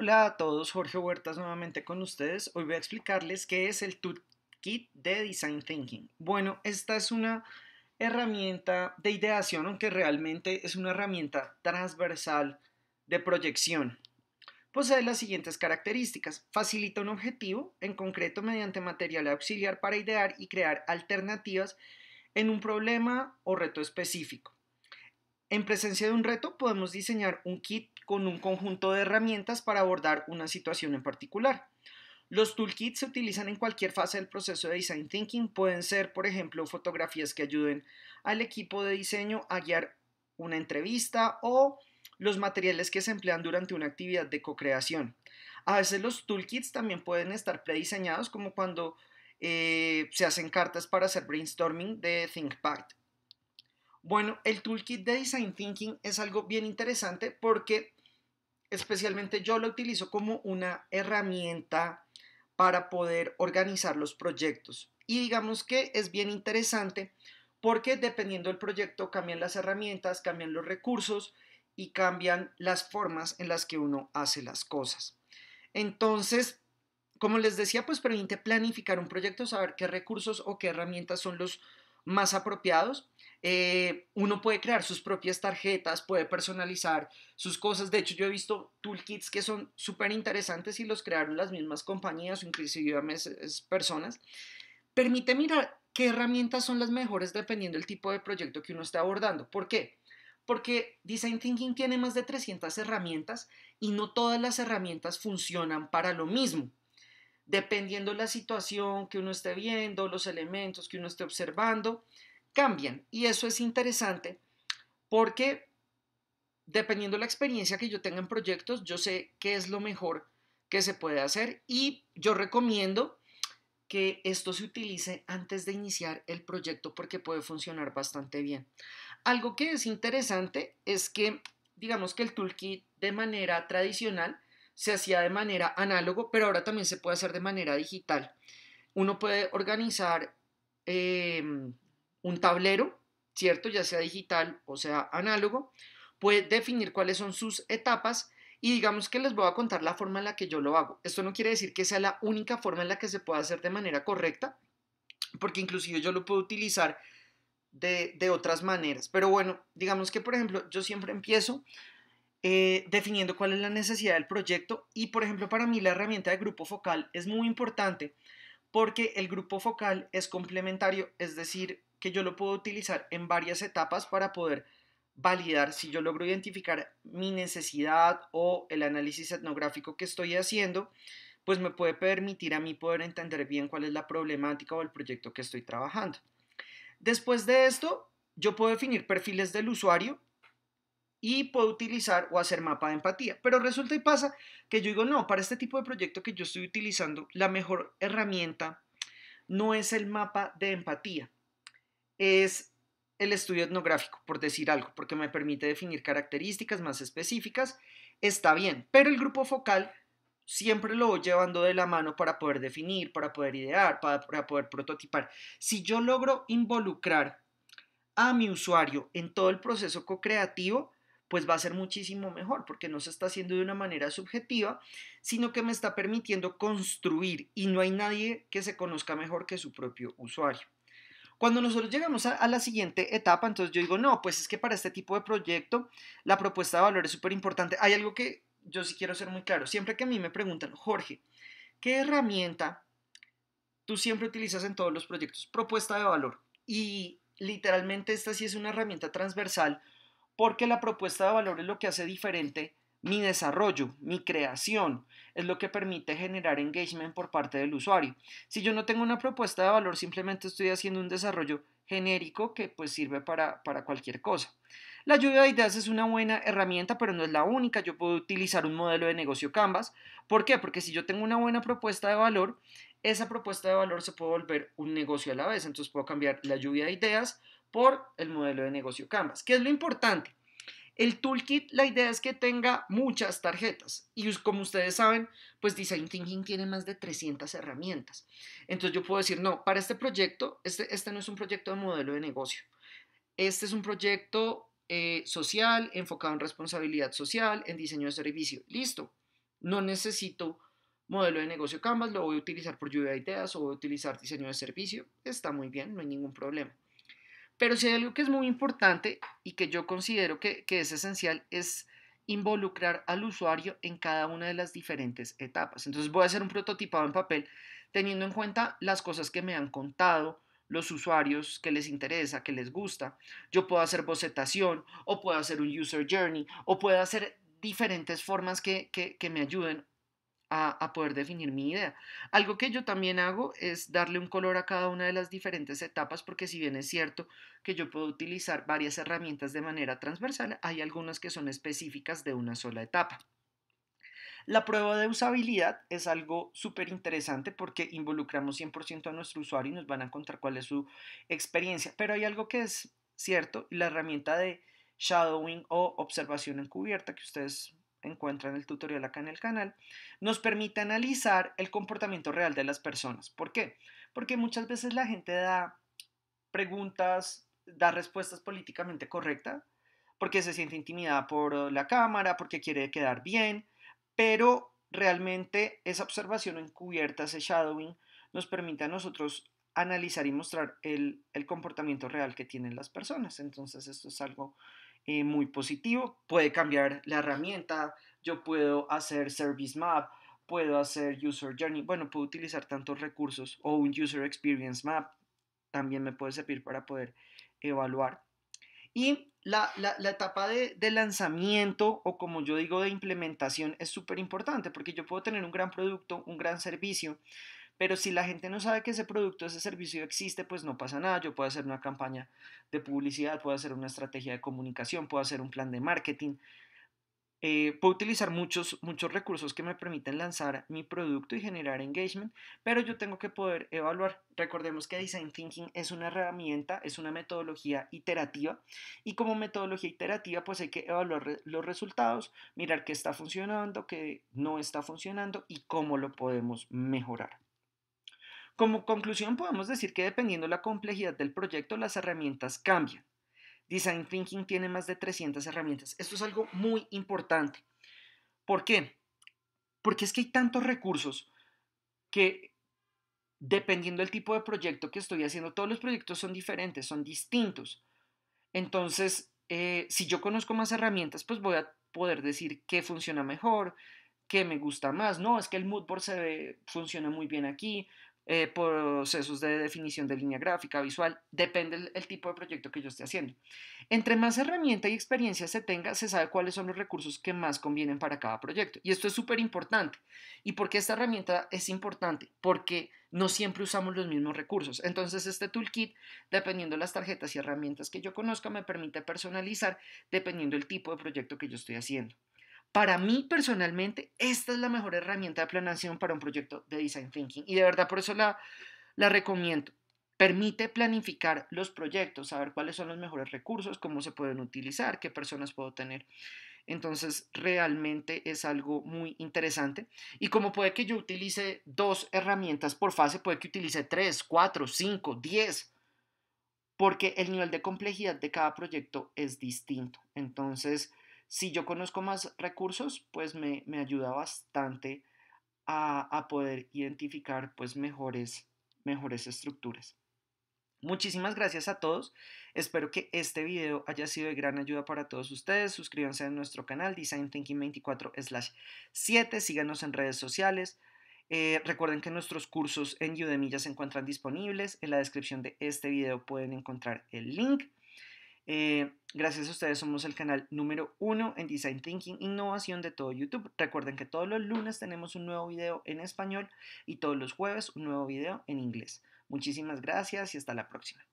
Hola a todos, Jorge Huertas nuevamente con ustedes. Hoy voy a explicarles qué es el Toolkit de Design Thinking. Bueno, esta es una herramienta de ideación, aunque realmente es una herramienta transversal de proyección. Posee las siguientes características. Facilita un objetivo, en concreto mediante material auxiliar para idear y crear alternativas en un problema o reto específico. En presencia de un reto podemos diseñar un kit con un conjunto de herramientas para abordar una situación en particular. Los toolkits se utilizan en cualquier fase del proceso de design thinking. Pueden ser, por ejemplo, fotografías que ayuden al equipo de diseño a guiar una entrevista o los materiales que se emplean durante una actividad de co-creación. A veces los toolkits también pueden estar prediseñados como cuando eh, se hacen cartas para hacer brainstorming de ThinkPad. Bueno, el toolkit de Design Thinking es algo bien interesante porque especialmente yo lo utilizo como una herramienta para poder organizar los proyectos. Y digamos que es bien interesante porque dependiendo del proyecto cambian las herramientas, cambian los recursos y cambian las formas en las que uno hace las cosas. Entonces, como les decía, pues permite planificar un proyecto, saber qué recursos o qué herramientas son los más apropiados eh, uno puede crear sus propias tarjetas, puede personalizar sus cosas. De hecho, yo he visto toolkits que son súper interesantes y los crearon las mismas compañías o inclusive personas. Permite mirar qué herramientas son las mejores dependiendo del tipo de proyecto que uno esté abordando. ¿Por qué? Porque Design Thinking tiene más de 300 herramientas y no todas las herramientas funcionan para lo mismo dependiendo la situación que uno esté viendo, los elementos que uno esté observando, cambian. Y eso es interesante porque dependiendo de la experiencia que yo tenga en proyectos, yo sé qué es lo mejor que se puede hacer y yo recomiendo que esto se utilice antes de iniciar el proyecto porque puede funcionar bastante bien. Algo que es interesante es que digamos que el toolkit de manera tradicional se hacía de manera análogo, pero ahora también se puede hacer de manera digital. Uno puede organizar em, un tablero, ¿cierto? Ya sea digital o sea análogo, puede definir cuáles son sus etapas y digamos que les voy a contar la forma en la que yo lo hago. Esto no quiere decir que sea la única forma en la que se pueda hacer de manera correcta, porque inclusive yo lo puedo utilizar de, otras maneras. Pero bueno, digamos que por ejemplo yo siempre empiezo eh, definiendo cuál es la necesidad del proyecto y por ejemplo para mí la herramienta de grupo focal es muy importante porque el grupo focal es complementario, es decir, que yo lo puedo utilizar en varias etapas para poder validar si yo logro identificar mi necesidad o el análisis etnográfico que estoy haciendo, pues me puede permitir a mí poder entender bien cuál es la problemática o el proyecto que estoy trabajando. Después de esto, yo puedo definir perfiles del usuario y puedo utilizar o hacer mapa de empatía. Pero resulta y pasa que yo digo, no, para este tipo de proyecto que yo estoy utilizando, la mejor herramienta no es el mapa de empatía, es el estudio etnográfico, por decir algo, porque me permite definir características más específicas, está bien, pero el grupo focal siempre lo voy llevando de la mano para poder definir, para poder idear, para, poder prototipar. Si yo logro involucrar a mi usuario en todo el proceso co-creativo, pues va a ser muchísimo mejor, porque no se está haciendo de una manera subjetiva, sino que me está permitiendo construir y no hay nadie que se conozca mejor que su propio usuario. Cuando nosotros llegamos a, la siguiente etapa, entonces yo digo, no, pues es que para este tipo de proyecto la propuesta de valor es súper importante. Hay algo que yo sí quiero ser muy claro. Siempre que a mí me preguntan, Jorge, ¿qué herramienta tú siempre utilizas en todos los proyectos? Propuesta de valor. Y literalmente esta sí es una herramienta transversal porque la propuesta de valor es lo que hace diferente mi desarrollo, mi creación, es lo que permite generar engagement por parte del usuario. Si yo no tengo una propuesta de valor, simplemente estoy haciendo un desarrollo genérico que pues sirve para, para cualquier cosa. La lluvia de ideas es una buena herramienta, pero no es la única. Yo puedo utilizar un modelo de negocio Canvas. ¿Por qué? Porque si yo tengo una buena propuesta de valor, esa propuesta de valor se puede volver un negocio a la vez. Entonces puedo cambiar la lluvia de ideas por el modelo de negocio Canvas. ¿Qué es lo importante? El toolkit, la idea es que tenga muchas tarjetas y como ustedes saben, pues Design Thinking tiene más de 300 herramientas. Entonces yo puedo decir, no, para este proyecto, este, este no es un proyecto de modelo de negocio, este es un proyecto eh, social, enfocado en responsabilidad social, en diseño de servicio. Listo, no necesito modelo de negocio Canvas, lo voy a utilizar por lluvia de ideas o voy a utilizar diseño de servicio. Está muy bien, no hay ningún problema. Pero si hay algo que es muy importante y que yo considero que, es esencial es involucrar al usuario en cada una de las diferentes etapas. Entonces voy a hacer un prototipado en papel teniendo en cuenta las cosas que me han contado los usuarios que les interesa, que les gusta. Yo puedo hacer bocetación o puedo hacer un user journey o puedo hacer diferentes formas que me ayuden a, poder definir mi idea. Algo que yo también hago es darle un color a cada una de las diferentes etapas, porque si bien es cierto que yo puedo utilizar varias herramientas de manera transversal, hay algunas que son específicas de una sola etapa. La prueba de usabilidad es algo súper interesante porque involucramos 100% a nuestro usuario y nos van a contar cuál es su experiencia. Pero hay algo que es cierto, la herramienta de shadowing o observación encubierta que ustedes encuentra en el tutorial acá en el canal, nos permite analizar el comportamiento real de las personas. ¿Por qué? Porque muchas veces la gente da preguntas, da respuestas políticamente correctas, porque se siente intimidada por la cámara, porque quiere quedar bien, pero realmente esa observación encubierta, ese shadowing, nos permite a nosotros analizar y mostrar el, el comportamiento real que tienen las personas. Entonces esto es algo eh, muy positivo. Puede cambiar la herramienta, yo puedo hacer Service Map, puedo hacer User Journey, bueno, puedo utilizar tantos recursos o un User Experience Map también me puede servir para poder evaluar. Y la, etapa de, de, lanzamiento o como yo digo de implementación es súper importante porque yo puedo tener un gran producto, un gran servicio, pero si la gente no sabe que ese producto, ese servicio existe, pues no pasa nada. Yo puedo hacer una campaña de publicidad, puedo hacer una estrategia de comunicación, puedo hacer un plan de marketing. Eh, puedo utilizar muchos, muchos recursos que me permiten lanzar mi producto y generar engagement, pero yo tengo que poder evaluar. Recordemos que Design Thinking es una herramienta, es una metodología iterativa y como metodología iterativa pues hay que evaluar los resultados, mirar qué está funcionando, qué no está funcionando y cómo lo podemos mejorar. Como conclusión podemos decir que dependiendo la complejidad del proyecto las herramientas cambian. Design Thinking tiene más de 300 herramientas. Esto es algo muy importante. ¿Por qué? Porque es que hay tantos recursos que dependiendo del tipo de proyecto que estoy haciendo, todos los proyectos son diferentes, son distintos. Entonces, eh, si yo conozco más herramientas, pues voy a poder decir qué funciona mejor, qué me gusta más. No, es que el mood board se funciona muy bien aquí. Eh, procesos de definición de línea gráfica, visual, depende el, tipo de proyecto que yo esté haciendo. Entre más herramienta y experiencia se tenga, se sabe cuáles son los recursos que más convienen para cada proyecto. Y esto es súper importante. ¿Y por qué esta herramienta es importante? Porque no siempre usamos los mismos recursos. Entonces este toolkit, dependiendo de las tarjetas y herramientas que yo conozca, me permite personalizar dependiendo del tipo de proyecto que yo estoy haciendo. Para mí personalmente, esta es la mejor herramienta de planeación para un proyecto de design thinking y de verdad por eso la, la recomiendo. Permite planificar los proyectos, saber cuáles son los mejores recursos, cómo se pueden utilizar, qué personas puedo tener. Entonces, realmente es algo muy interesante. Y como puede que yo utilice dos herramientas por fase, puede que utilice tres, cuatro, cinco, diez, porque el nivel de complejidad de cada proyecto es distinto. Entonces, si yo conozco más recursos, pues me, ayuda bastante a, poder identificar pues mejores, mejores estructuras. Muchísimas gracias a todos. Espero que este video haya sido de gran ayuda para todos ustedes. Suscríbanse a nuestro canal Design Thinking 24 7. Síganos en redes sociales. Eh, recuerden que nuestros cursos en Udemy ya se encuentran disponibles. En la descripción de este video pueden encontrar el link. Eh, gracias a ustedes somos el canal número uno en Design Thinking Innovación de todo YouTube. Recuerden que todos los lunes tenemos un nuevo video en español y todos los jueves un nuevo video en inglés. Muchísimas gracias y hasta la próxima.